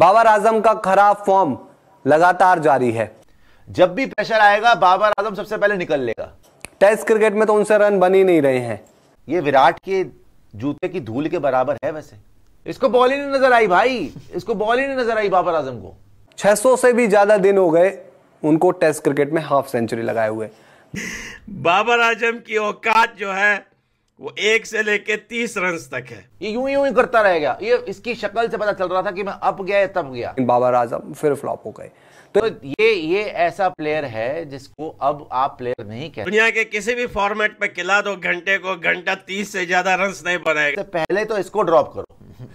बाबर आजम का खराब फॉर्म लगातार जारी है जब भी प्रेशर आएगा बाबर आजम सबसे पहले निकल लेगा टेस्ट क्रिकेट में तो उनसे रन बन ही नहीं रहे हैं ये विराट के जूते की धूल के बराबर है वैसे इसको बॉल ही नहीं नजर आई भाई इसको बॉल ही नहीं नजर आई बाबर आजम को 600 से भी ज्यादा दिन हो गए उनको टेस्ट क्रिकेट में हाफ सेंचुरी लगाए हुए बाबर आजम की औकात जो है वो एक से लेके तीस रन तक है ये यूं यूं ही करता रह गया ये इसकी शक्ल से पता चल रहा था कि मैं अप गया तब गया बाबर आजम फिर फ्लॉप हो गए तो, तो ये ये ऐसा प्लेयर है जिसको अब आप प्लेयर नहीं कहते दुनिया के किसी भी फॉर्मेट पे खिला दो घंटे को घंटा तीस से ज्यादा रन नहीं बनाएगा तो पहले तो इसको ड्रॉप करो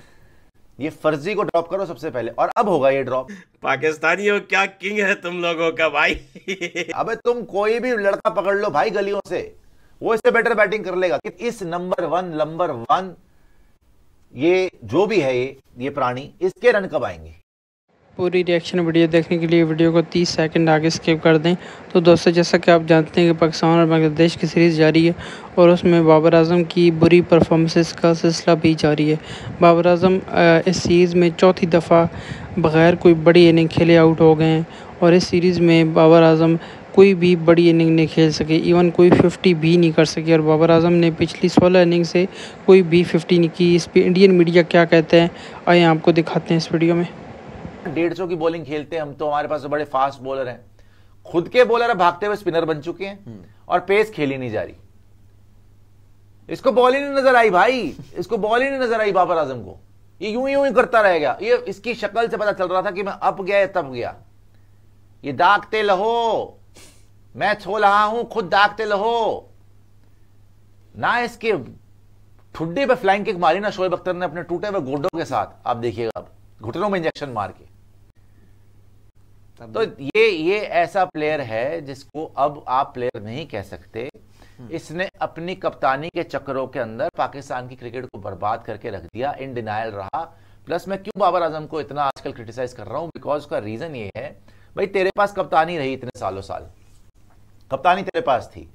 ये फर्जी को ड्रॉप करो सबसे पहले और अब होगा ये ड्रॉप पाकिस्तानियों क्या किंग है तुम लोगों का भाई अबे तुम कोई भी लड़का पकड़ लो भाई गलियों से वो इससे बेटर बैटिंग कर लेगा कि इस नंबर वन नंबर वन ये जो भी है ये ये प्राणी इसके रन कब आएंगे पूरी रिएक्शन वीडियो देखने के लिए वीडियो को 30 सेकंड आगे स्किप कर दें तो दोस्तों जैसा कि आप जानते हैं कि पाकिस्तान और बांग्लादेश की सीरीज़ जारी है और उसमें बाबर आजम की बुरी परफॉर्मेंसेस का सिलसिला भी जारी है बाबर आजम इस सीरीज़ में चौथी दफ़ा बग़ैर कोई बड़ी इनिंग खेले आउट हो गए हैं और इस सीरीज़ में बाबर आजम कोई भी बड़ी इनिंग नहीं खेल सके इवन कोई फिफ्टी भी नहीं कर सके और बाबर आजम ने पिछली सोलह इनिंग से कोई भी फिफ्टी नहीं की इस पर इंडियन मीडिया क्या कहते हैं आइए आपको दिखाते हैं इस वीडियो में डेढ़ सौ की बॉलिंग खेलते हैं हम तो हमारे पास तो बड़े फास्ट बॉलर हैं खुद के बॉलर भागते हुए स्पिनर बन चुके हैं हम्म। और पेस खेली नहीं जा रही इसको बॉल ही नहीं नजर आई भाई इसको बॉल ही नहीं नजर आई बाबर आजम को ये यूं यूं ही करता रह गया ये इसकी शक्ल से पता चल रहा था कि मैं अप गया तब गया ये दागते लहो मैं छो रहा हूं खुद दागते रहो ना इसके ठुड्डे पे फ्लाइंग किक मारी ना शोएब अख्तर ने अपने टूटे हुए गोडों के साथ आप देखिएगा अब घुटनों में इंजेक्शन मार के तो ये ये ऐसा प्लेयर है जिसको अब आप प्लेयर नहीं कह सकते हम्म। इसने अपनी कप्तानी के चक्करों के अंदर पाकिस्तान की क्रिकेट को बर्बाद करके रख दिया इन डिनाइल रहा प्लस मैं क्यों बाबर आजम को इतना आजकल क्रिटिसाइज कर रहा हूं बिकॉज का रीजन ये है भाई तेरे पास कप्तानी रही इतने सालों साल कप्तानी तेरे पास थी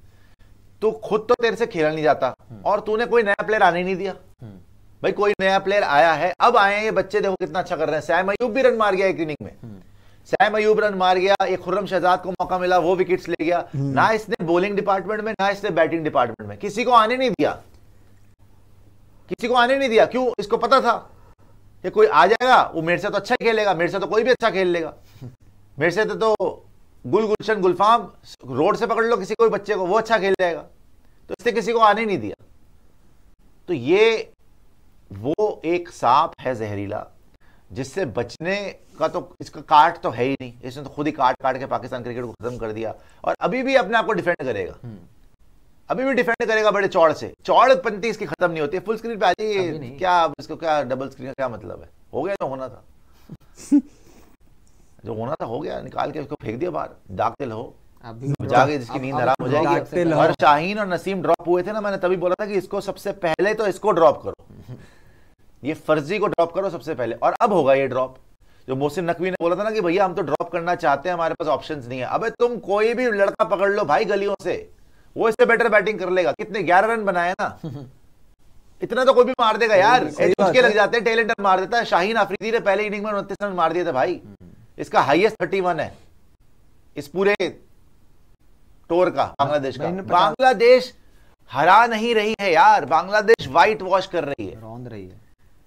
तू खुद तो तेरे से खेला नहीं जाता हम्म। और तूने कोई नया प्लेयर आने नहीं दिया हम्म। भाई कोई नया प्लेयर आया है अब आए ये बच्चे देखो कितना अच्छा कर रहे हैं सैम अयूब भी रन मार गया एक इनिंग में हम्म। सैम अयूब रन मार गया एक खुर्रम शहजाद को मौका मिला वो विकेट्स ले गया ना इसने बॉलिंग डिपार्टमेंट में ना इसने बैटिंग डिपार्टमेंट में किसी को आने नहीं दिया किसी को आने नहीं दिया क्यों इसको पता था कि कोई आ जाएगा वो मेरे से तो अच्छा खेलेगा मेरे से तो कोई भी अच्छा खेल लेगा मेरे से तो गुल गुलशन गुलफाम रोड से पकड़ लो किसी भी बच्चे को वो अच्छा खेल जाएगा तो इसने किसी को आने नहीं दिया तो ये वो एक सांप है जहरीला जिससे बचने का तो इसका काट तो है ही नहीं इसने तो खुद ही काट काट के पाकिस्तान क्रिकेट को खत्म कर दिया और अभी भी अपने आप को डिफेंड करेगा हम्म। अभी भी डिफेंड करेगा बड़े चौड़ से चौड़ पंती इसकी खत्म नहीं होती है फुल स्क्रीन पे आ जाइए क्या इसको क्या डबल स्क्रीन का क्या मतलब है हो गया तो होना था जो होना था हो गया निकाल के उसको फेंक दिया बाहर जागते हो जागे जिसकी नींद आराम हो जाएगी और शाहीन और नसीम ड्रॉप हुए थे ना मैंने तभी बोला था कि इसको सबसे पहले तो इसको ड्रॉप करो ये फर्जी को ड्रॉप करो सबसे पहले और अब होगा ये ड्रॉप जो मोहसिन नकवी ने बोला था ना कि भैया हम तो ड्रॉप करना चाहते हैं हमारे पास ऑप्शंस नहीं है अबे तुम कोई भी लड़का पकड़ लो भाई गलियों से वो इससे बेटर बैटिंग कर लेगा कितने ग्यारह रन बनाए ना इतना तो कोई भी मार देगा यार उसके लग जाते हैं टेलेंटर मार देता है शाहीन आफरीदी ने पहले इनिंग में उनतीस रन मार दिए थे भाई इसका हाईएस्ट वन है इस पूरे टोर का बांग्लादेश का बांग्लादेश हरा नहीं रही है यार बांग्लादेश व्हाइट वॉश कर रही है रौंद रही है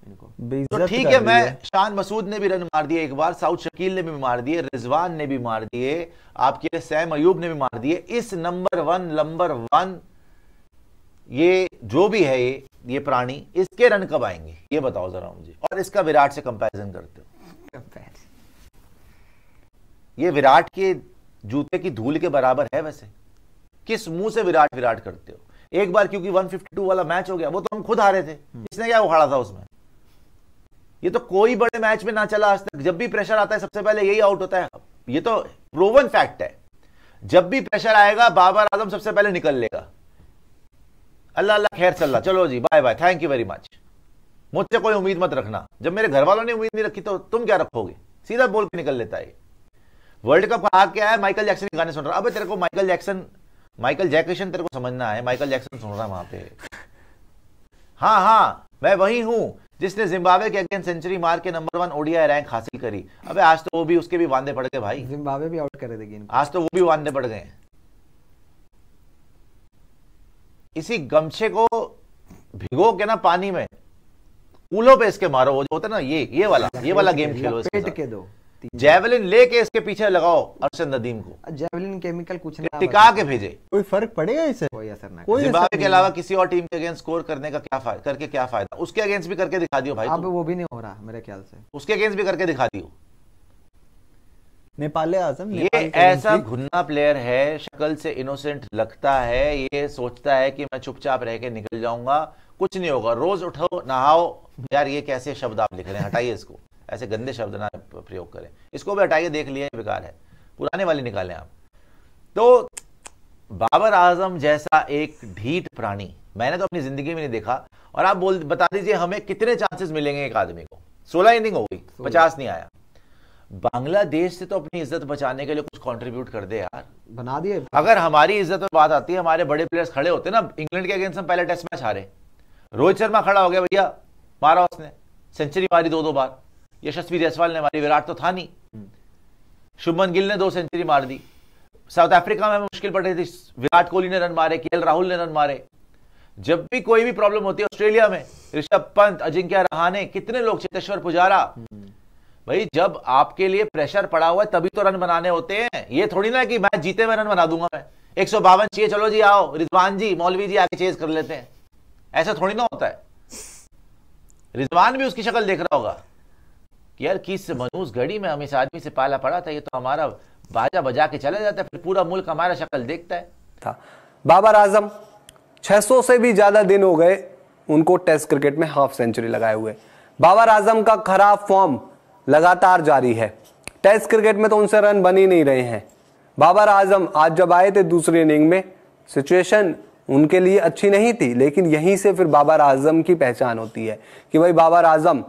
इनको तो ठीक है मैं शान मसूद ने भी रन मार दिए एक बार साउथ शकील ने भी मार दिए रिजवान ने भी मार दिए आपके सैम अयूब ने भी मार दिए इस नंबर वन नंबर वन ये जो भी है ये ये प्राणी इसके रन कब आएंगे ये बताओ जरा मुझे और इसका विराट से कंपैरिजन करते हो ये विराट के जूते की धूल के बराबर है वैसे किस मुंह से विराट विराट करते हो एक बार क्योंकि 152 वाला मैच हो गया वो तो हम खुद हारे थे इसने हम्म। क्या उखाड़ा था उसमें ये तो कोई बड़े मैच में ना चला आज तक जब भी प्रेशर आता है सबसे पहले यही आउट होता है ये तो प्रोवन फैक्ट है जब भी प्रेशर आएगा बाबर आजम सबसे पहले निकल लेगा अल्लाह अल्लाह खैर सल्लाह चलो जी bye bye thank you very much मुझसे कोई उम्मीद मत रखना जब मेरे घर वालों ने उम्मीद नहीं रखी तो तुम क्या रखोगे सीधा बोल के निकल लेता है वर्ल्ड कप का हाथ क्या है माइकल जैक्सन के गाने सुन रहा अबे तेरे को माइकल जैक्सन माइकल जैक्सन तेरे को समझना है माइकल जैक्सन सुन रहा है वहां पे हाँ हाँ मैं वही हूं जिसने जिम्बाब्वे के अगेंस्ट सेंचुरी मार के नंबर वन ओडीआई रैंक हासिल करी अबे आज तो वो भी उसके भी वादे पड़ गए भाई जिम्बाब्वे भी आउट कर देगी आज तो वो भी वादे पड़ गए इसी गमछे को भिगो के ना पानी में कूलों पे इसके मारो वो जो होता है ना ये ये वाला ये वाला गेम खेलो पेट के दो जेवलिन लेके इसके पीछे लगाओ अरशद नदीम को जेवलिन केमिकल कुछ नहीं टिका के भेजे कोई फर्क पड़ेगा इसे कोई असर ना कोई जिम्बाब्वे के अलावा किसी और टीम के अगेंस्ट स्कोर करने का क्या फायदा करके क्या फायदा उसके अगेंस्ट भी करके दिखा दियो भाई अब वो भी नहीं हो रहा मेरे ख्याल से उसके अगेंस्ट भी करके दिखा दियो नेपाल आजम ये ऐसा घुन्ना प्लेयर है शक्ल से इनोसेंट लगता है ये सोचता है कि मैं चुपचाप रह के निकल जाऊंगा कुछ नहीं होगा रोज उठो नहाओ यार ये कैसे शब्द आप लिख रहे हैं हटाइए इसको ऐसे गंदे शब्द ना प्रयोग करें इसको भी हटाइए देख लिया बेकार है पुराने वाले निकालें आप तो बाबर आजम जैसा एक ढीठ प्राणी मैंने तो अपनी जिंदगी में नहीं देखा और आप बोल बता दीजिए हमें कितने चांसेस मिलेंगे एक आदमी को सोलह इनिंग हो गई पचास नहीं आया बांग्लादेश से तो अपनी इज्जत बचाने के लिए कुछ कंट्रीब्यूट कर दे यार बना दिए अगर हमारी इज्जत में बात आती है हमारे बड़े प्लेयर्स खड़े होते ना इंग्लैंड के अगेंस्ट हम पहले टेस्ट मैच हारे रोहित शर्मा खड़ा हो गया भैया मारा उसने सेंचुरी मारी दो दो बार यशस्वी जायसवाल ने मारी विराट तो था नहीं शुभमन गिल ने दो सेंचुरी मार दी साउथ अफ्रीका में मुश्किल पड़ रही थी विराट कोहली ने रन मारे के राहुल ने रन मारे जब भी कोई भी प्रॉब्लम होती है ऑस्ट्रेलिया में ऋषभ पंत अजिंक्य रहाने कितने लोग चेतेश्वर पुजारा भाई जब आपके लिए प्रेशर पड़ा हुआ है तभी तो रन बनाने होते हैं ये थोड़ी ना कि मैच जीते में रन बना दूंगा मैं एक सौ बावन चाहिए चलो जी आओ रिजवान जी मौलवी जी आके चेज कर लेते हैं ऐसा थोड़ी ना होता है रिजवान भी उसकी शक्ल देख रहा होगा यार किस मनूस घड़ी में हम इस आदमी से पाला पड़ा था ये तो हमारा बाजा बजा के चला जाता है फिर पूरा मुल्क हमारा शक्ल देखता है था बाबर आजम 600 से भी ज़्यादा दिन हो गए उनको टेस्ट क्रिकेट में हाफ सेंचुरी लगाए हुए बाबर आजम का खराब फॉर्म लगातार जारी है टेस्ट क्रिकेट में तो उनसे रन बन ही नहीं रहे हैं बाबर आजम आज जब आए थे दूसरी इनिंग में सिचुएशन उनके लिए अच्छी नहीं थी लेकिन यहीं से फिर बाबर आजम की पहचान होती है कि भाई बाबर आजम